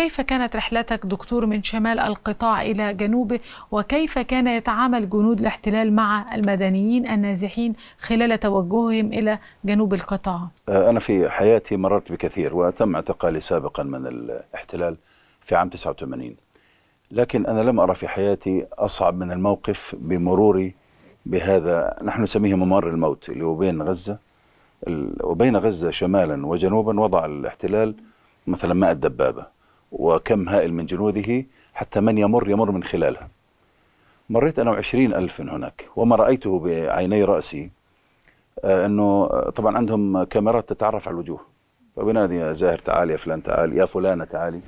كيف كانت رحلتك دكتور من شمال القطاع إلى جنوبه وكيف كان يتعامل جنود الاحتلال مع المدنيين النازحين خلال توجههم إلى جنوب القطاع آه، أنا في حياتي مررت بكثير وتم اعتقالي سابقا من الاحتلال في عام 89 لكن أنا لم أرى في حياتي أصعب من الموقف بمروري بهذا نحن نسميه ممر الموت اللي هو بين غزة وبين غزة شمالا وجنوبا وضع الاحتلال مثلا ماء الدبابة وكم هائل من جنوده حتى من يمر يمر من خلالها مريت أنا وعشرين ألف من هناك وما رأيته بعيني رأسي آه، أنه آه، طبعا عندهم كاميرات تتعرف على الوجوه فبنادي يا زاهر تعال يا فلان تعال يا فلانة تعالي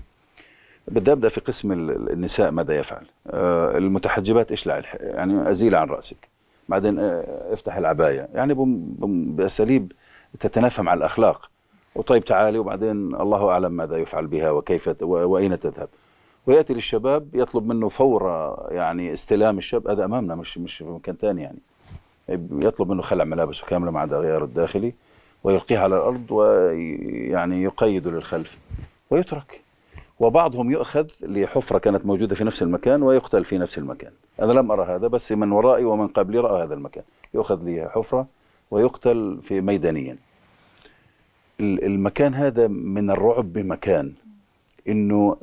بدي أبدأ في قسم النساء ماذا يفعل آه، المتحجبات اشلع يعني أزيل عن رأسك بعدين افتح العباية يعني بأساليب تتنافى مع الأخلاق وطيب تعالي وبعدين الله أعلم ماذا يفعل بها وكيف وأين تذهب ويأتي للشباب يطلب منه فور يعني استلام الشاب هذا أمامنا مش مش مكان ثاني يعني يطلب منه خلع ملابسه كاملة ما عدا غيار الداخلي ويلقيه على الأرض ويعني يقيد للخلف ويترك وبعضهم يؤخذ لحفرة كانت موجودة في نفس المكان ويقتل في نفس المكان أنا لم أرى هذا بس من ورائي ومن قبلي رأى هذا المكان يؤخذ لحفرة ويقتل في ميدانيا المكان هذا من الرعب بمكان انه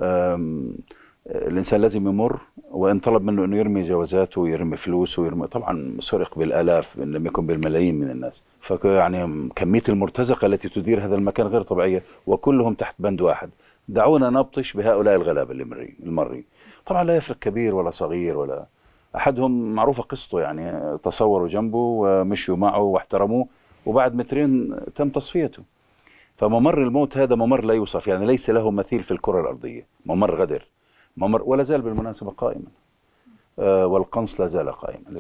الانسان لازم يمر وان طلب منه انه يرمي جوازاته ويرمي فلوسه ويرمي طبعا سرق بالالاف ان لم يكن بالملايين من الناس فيعني كميه المرتزقه التي تدير هذا المكان غير طبيعيه وكلهم تحت بند واحد دعونا نبطش بهؤلاء الغلابه اللي المرين طبعا لا يفرق كبير ولا صغير ولا احدهم معروفه قصته يعني تصوروا جنبه ومشوا معه واحترموه وبعد مترين تم تصفيته فممر الموت هذا ممر لا يوصف يعني ليس له مثيل في الكرة الأرضية ممر غدر ممر ولا زال بالمناسبة قائما آه، والقنص لا زال قائما